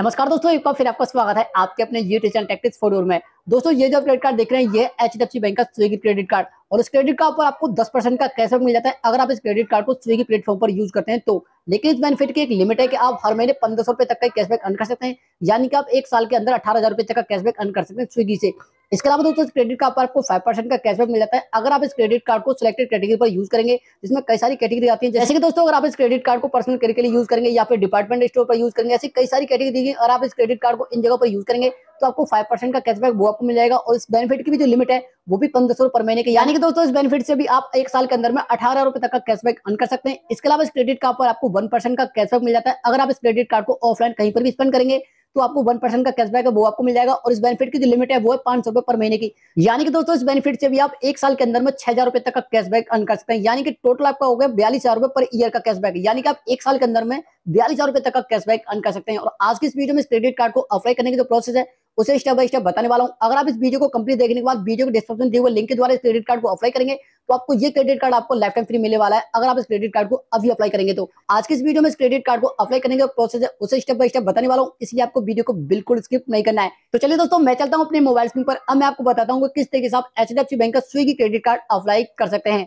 नमस्कार दोस्तों एक बार फिर आपका स्वागत है आपके अपने यूट्यूब चैनल टैक्टिक्स फोर में दोस्तों ये जो क्रेडिट कार्ड देख रहे हैं ये H D F C bank का स्विगी क्रेडिट कार्ड और इस क्रेडिट कार्ड पर आपको 10 परसेंट का कैशबैक मिल जाता है अगर आप इस क्रेडिट कार्ड को स्विगी प्लेटफॉर्म पर यूज करते हैं तो लेकिन इस बेनिफिट की एक लिमिट है कि आप हर महीने पंद्रह सौ रुपए तक का कैशबैक अन कर सकते हैं यानी कि आप एक साल के अंदर अठारह हजार तक का कैशबैक अन कर सकते हैं स्विगी से इसके अलावा दोस्तों इस क्रेडिट कार्ड पर आपको फाइव परसेंट का कैशबैक मिल जाता है अगर आप इस क्रेडिट कार्ड को सिलेक्टेड कैटेगरी पर यूज करेंगे जिसमें कई सारी कैटेगरी आती है जैसे कि दोस्तों अगर आप इस क्रेडिट कार्ड को पर्सनल के लिए यूज करेंगे या फिर डिपार्टमेंट स्टोर पर यूज करेंगे ऐसी कई सारी कैटेगरी दी अगर आप इस क्रेडिट कार्ड को इन जगह पर यूज करेंगे तो आपको फाइव परसेंट का कैशबैक वो आपको मिल जाएगा और इस बेनिफिट की भी जो लिमिट है वो भी पंद्रह सौ पर महीने की यानी कि दोस्तों इस बेनिफिट से भी आप एक साल के अंदर में अठारह रुपए तक का कैशबैक अन कर सकते हैं इसके अलावा इस क्रेडिट कार्ड पर आपको वन परसेंट का कैशबैक मिल जाता है अगर आप इस क्रेडिट कार्ड को ऑफलाइन कहीं पर भी स्पेंड करेंगे तो आपको वन परसेंट का कैशबैक है वो आपको मिल जाएगा और इस बेनिफिट की जो लिमिट है वो है पांच सौ रुपए पर महीने की यानी कि दोस्तों इस बेनिफिट से भी आप एक साल के अंदर में छह हजार रुपए तक का कैशबैक अर्न कर सकते हैं यानी कि टोटल आपका हो गया बयालीस हजार रुपए पर ईयर का कैशबैक यानी कि आप एक साल के अंदर में बयालीस हजार रुपए तक का कैशबैक अर्न कर सकते हैं और आज की इस वीडियो में इस क्रेडिट कार्ड को अप्लाई करने की जो प्रोसेस है उसे स्टेप बाय स्टेप बताने वाला हूँ अगर आप इस वीडियो को कंप्लीट देखने के बाद वीडियो को डिस्क्रिप्शन दिए हुए लिंक के द्वारा इस क्रेडिट कार्ड को अप्लाई करेंगे तो आपको ये क्रेडिट कार्ड आपको लाइफ टाइम फ्री मिलने वाला है अगर आप इस क्रेडिट कार्ड को अभी अप्लाई करेंगे तो आज के इस वीडियो में इस क्रेडिट कार्ड को अप्लाई करने का प्रोसेस है उसे स्टेप बाय स्टेप बताने वाला हूँ इसलिए आपको वीडियो को बिल्कुल स्किप नहीं करना है तो चलिए दोस्तों मैं चलता हूँ अपने मोबाइल स्क्रीन पर अब मैं आपको बताता हूँ किस तरीके से आप एच बैंक का स्विगी क्रेडिट कार्ड अप्लाई कर सकते हैं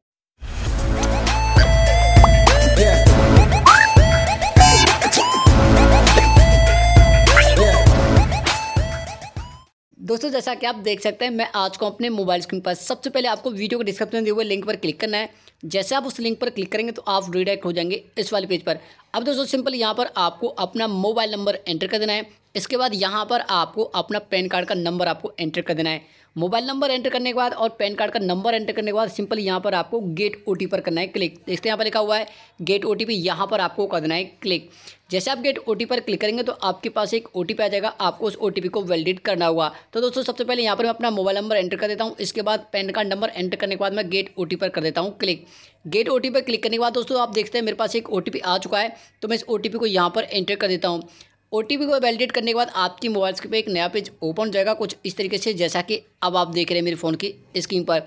दोस्तों जैसा कि आप देख सकते हैं मैं आज को अपने मोबाइल स्क्रीन पर सबसे पहले आपको वीडियो को डिस्क्रिप्शन दिए हुए लिंक पर क्लिक करना है जैसे आप उस लिंक पर क्लिक करेंगे तो आप रिडायरेक्ट हो जाएंगे इस वाले पेज पर अब दोस्तों सिंपल यहाँ पर आपको अपना मोबाइल नंबर एंटर कर देना है इसके बाद यहाँ पर आपको अपना पैन कार्ड का नंबर आपको एंटर कर देना है मोबाइल नंबर एंटर करने के बाद और पैन कार्ड का नंबर एंटर करने के बाद सिंपल यहाँ पर आपको गेट ओ पर करना है क्लिक देखते हैं यहाँ पर लिखा हुआ है गेट ओ टी पी यहाँ पर आपको कर देना है क्लिक जैसे आप गेट ओ पर क्लिक करेंगे तो आपके पास एक ओ आ जाएगा आपको उस ओ को वैलिडेट करना होगा तो दोस्तों सबसे पहले यहाँ पर मैं अपना मोबाइल नंबर एंटर कर देता हूँ इसके बाद पैन कार्ड नंबर एंटर करने के बाद मैं गेट ओ पर कर देता हूँ क्लिक गेट ओ पर क्लिक करने के बाद दोस्तों आप देखते हैं मेरे पास एक ओ आ चुका है तो मैं इस ओ को यहाँ पर एंटर कर देता हूँ ओ को वैलिडेट करने के बाद आपकी मोबाइल स्क्रीन पर एक नया पेज ओपन हो जाएगा कुछ इस तरीके से जैसा कि अब आप देख रहे हैं मेरे फ़ोन की स्क्रीन पर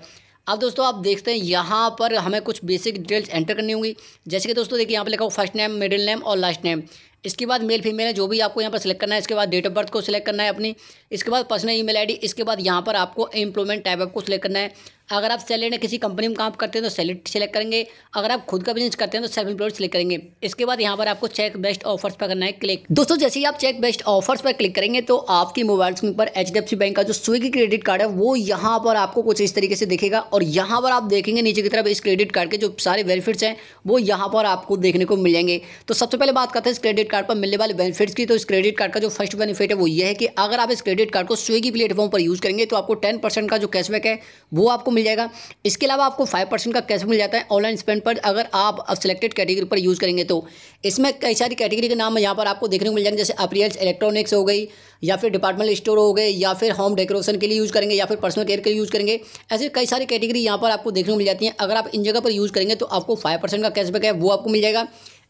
अब दोस्तों आप देखते हैं यहाँ पर हमें कुछ बेसिक डिटेल्स एंटर करनी होंगी जैसे कि दोस्तों देखिए यहाँ पे लिखा हो फर्स्ट नेम मिडिल नेम और लास्ट नेम इसके बाद मेल फीमेल है जो भी आपको यहाँ पर सिलेक्ट करना है इसके बाद डेट ऑफ बर्थ को सिलेक्ट करना है अपनी इसके बाद पर्सनल ईमेल आईडी इसके बाद यहाँ पर आपको एम्प्लॉयमेंट टाइप को सिलेक्ट करना है अगर आप सैलरी किसी कंपनी में काम करते हैं तो सैलरी सेलेक्ट करेंगे अगर आप खुद का बिजनेस करते हैं तो सेल्फ एम्प्लॉयड सेलेक्ट करेंगे इसके बाद यहाँ पर आपको चेक बेस्ट ऑफर्स पर करना है क्लिक दोस्तों जैसे ही आप चेक बेस्ट ऑफर्स पर क्लिक करेंगे तो आपकी मोबाइल स्क्रीन पर एच बैंक का जो स्विगी क्रेडिट कार्ड है वो यहाँ पर आपको कुछ इस तरीके से दिखेगा और यहाँ पर आप देखेंगे नीचे की तरफ इस क्रेडिट कार्ड के जो सारे बेनिफिट्स हैं वो यहाँ पर आपको देखने को जाएंगे तो सबसे पहले बात करते हैं इस क्रेडिट कार्ड पर मिलने वाले बेनिफिट्स की तो इस क्रेडिट कार्ड का जो फर्स्ट बेनिफिट है वो ये है कि अगर आप इस क्रेडिट कार्ड को स्विगी प्लेटफॉर्म पर यूज़ करेंगे तो आपको टेन परसेंट का जो कैशबैक है वो आपको मिल जाएगा इसके अलावा आपको फाइव परसेंट का कैशबैक मिल जाता है ऑनलाइन स्पेंड पर अगर आप सिलेक्टेड कैटेगरी पर यूज़ करेंगे तो इसमें कई सारी कैटेगरी के नाम यहाँ पर आपको देखने को मिल जाएंगे जैसे अप्रियल्स इलेक्ट्रॉनिक्स हो गई या फिर डिपार्टमेंट स्टोर हो गए या फिर होम डेकोरेशन के लिए यूज़ करेंगे या फिर पर्सनल केयर के लिए यूज़ करेंगे ऐसे कई सारी कैटेगरी यहाँ पर आपको देखने को मिल जाती हैं अगर आप इन जगह पर यूज़ करेंगे तो आपको फाइव परसेंट का कैशबैक है वो आपको मिल जाएगा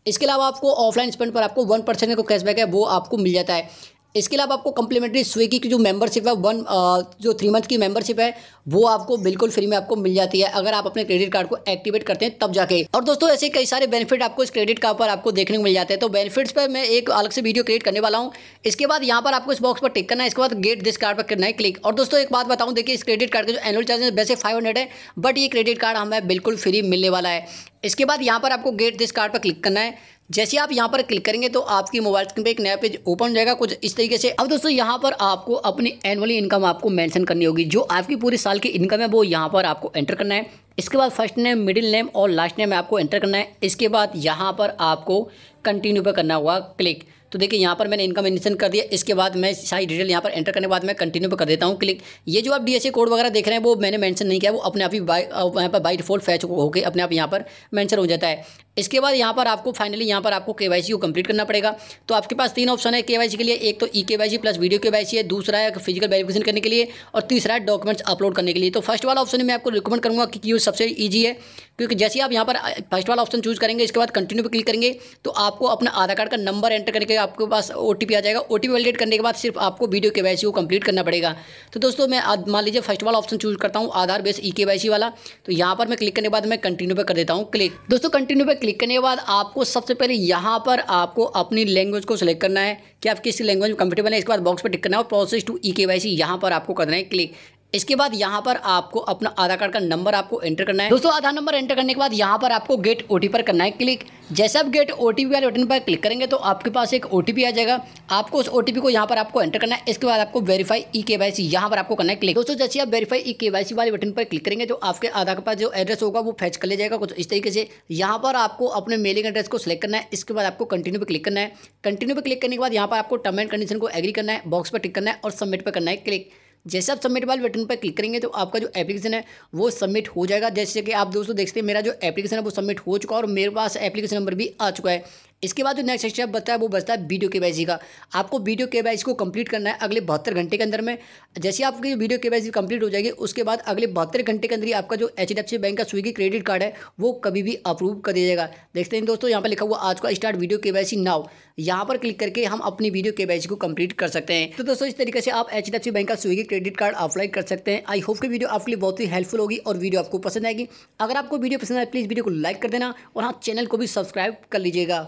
इसके अलावा आपको ऑफलाइन स्पेंड पर आपको वन परसेंट का कैशबैक है वो आपको मिल जाता है इसके अलावा आपको कम्प्लीमेंट्री स्विगी की जो मेंबरशिप है वन uh, जो थ्री मंथ की मेंबरशिप है वो आपको बिल्कुल फ्री में आपको मिल जाती है अगर आप अपने क्रेडिट कार्ड को एक्टिवेट करते हैं तब जाके और दोस्तों ऐसे कई सारे बेनिफिट आपको इस क्रेडिट कार्ड पर आपको देखने को मिल जाते हैं तो बेनिफिट्स पर मैं एक अलग से वीडियो क्रिएट करने वाला हूँ इसके बाद यहाँ पर आपको इस बॉक्स पर टिक करना है इसके बाद गेट दिस कार्ड पर करना है क्लिक और दोस्तों एक बात बताऊँ देखिए इस क्रेडिट कार्ड का जो एनुअल चार्जेस वैसे फाइव है बट ये क्रेडिट कार्ड हमें बिल्कुल फ्री मिलने वाला है इसके बाद यहाँ पर आपको गेट दिस कार्ड पर क्लिक करना है जैसे आप यहाँ पर क्लिक करेंगे तो आपकी मोबाइल स्क्रीन पे एक नया पेज ओपन हो जाएगा कुछ इस तरीके से अब दोस्तों यहाँ पर आपको अपनी एनुअली इनकम आपको मेंशन करनी होगी जो आपकी पूरे साल की इनकम है वो यहाँ पर आपको एंटर करना है इसके बाद फर्स्ट नेम मिडिल नेम और लास्ट नेम आपको एंटर करना है इसके बाद यहाँ पर आपको कंटिन्यू पर करना होगा क्लिक तो देखिए यहाँ पर मैंने इनकम एडमिशन कर दिया इसके बाद मैं सारी डिटेल यहाँ पर एंटर करने के बाद मैं कंटिन्यू पर कर देता हूँ क्लिक ये जो आप डी कोड e वगैरह देख रहे हैं वो मैंने मैंशन नहीं किया वो अपने आप ही बाई यहाँ पर बाई डिफॉल्ट फैच होकर अपने आप यहाँ पर मैंशन हो जाता है इसके बाद यहाँ पर आपको फाइनली यहाँ पर आपको के को कंप्लीट करना पड़ेगा तो आपके पास तीन ऑप्शन है के के लिए एक तो ई के प्लस वीडियो के है दूसरा है फिजिकल वेरिफिकेशन करने के लिए और तीसरा है डॉक्यूमेंट्स अपलोड करने के लिए तो फर्स्ट वाला ऑप्शन में आपको रिकमेंड करूँगा कि क्यों सबसे ईजी है क्योंकि जैसे आप यहाँ पर फर्स्ट वाला ऑप्शन चूज करेंगे इसके बाद कंटिन्यू पर क्लिक करेंगे तो आपको अपना आधार कार्ड का नंबर एंटर करके आपके पास ओ आ जाएगा ओ वैलिडेट करने के बाद सिर्फ आपको वीडियो के को कंप्लीट करना पड़ेगा तो दोस्तों मैं मान लीजिए फर्स्ट वाला ऑप्शन चूज करता हूँ आधार बेस ई के वाला तो यहाँ पर मैं क्लिक करने के बाद मैं कंटिन्यू पर कर देता हूँ क्लिक दोस्तों कंटिन्यू पर क्लिक करने के बाद आपको सबसे पहले यहाँ पर आपको अपनी लैंग्वेज को सिलेक्ट करना है कि आप किस लैंग्वेज में कंफर्टेबल है इसके बाद बॉक्स पर टिक करना है प्रोसेस टू ई के यहाँ पर आपको करना है क्लिक इसके बाद यहाँ पर आपको अपना आधार कार्ड का नंबर आपको एंटर करना है दोस्तों आधार नंबर एंटर करने के बाद यहाँ पर आपको गेट ओ पर करना है क्लिक जैसे आप गेट ओ टी वाले बटन पर क्लिक करेंगे तो आपके पास एक ओ आ जाएगा आपको उस ओ को यहाँ पर आपको एंटर करना है इसके बाद आपको वेरीफाई ई के वाई सी यहाँ पर आपको करना है क्लिक दोस्तों जैसे आप वेरीफाई ई के वाई सी वाले बटन पर क्लिक करेंगे तो आपके आधार कार्ड जो एड्रेस होगा वो फैच कर ले जाएगा कुछ इस तरीके से यहाँ पर आपको अपने मेलिंग एड्रेस को सिलेक्ट करना है इसके बाद आपको कंटिन्यू पर क्लिक करना है कंटिन्यू पर क्लिक करने के बाद यहाँ पर आपको टर्म एंड कंडीशन को एग्री करना है बॉक्स पर टिक करना है और सबमिट पर करना है क्लिक जैसे आप सबमिट वाले बटन पर क्लिक करेंगे तो आपका जो एप्लीकेशन है वो सबमिट हो जाएगा जैसे कि आप दोस्तों देख सकते हैं मेरा जो एप्लीकेशन है वो सबमिट हो चुका है और मेरे पास एप्लीकेशन नंबर भी आ चुका है इसके बाद जो नेक्स्ट स्टेप बताया है वो बचता है वीडियो के वाई का आपको वीडियो के वाई को कंप्लीट करना है अगले बहत्तर घंटे के अंदर में जैसे आपकी वीडियो के वाई कंप्लीट हो जाएगी उसके बाद अगले बहत्तर घंटे के अंदर ही आपका जो एच बैंक का स्विगी क्रेडिट कार्ड है वो कभी भी अप्रूव कर दिया जाएगा देखते हैं दोस्तों यहाँ पर लिखा हुआ आज का स्टार्ट वीडियो के वाई नाव यहाँ पर क्लिक करके हम अपनी वीडियो के वाई को कंप्लीट कर सकते हैं तो दोस्तों इस तरीके से आप एच बैंक का स्विगी क्रेडिट कार्ड अप्लाई कर सकते हैं आई होप की वीडियो आपके लिए बहुत ही हेल्पफुल होगी और वीडियो आपको पसंद आएगी अगर आपको वीडियो पसंद आए प्लीज़ वीडियो को लाइक कर देना और हाँ चैनल को भी सब्सक्राइब कर लीजिएगा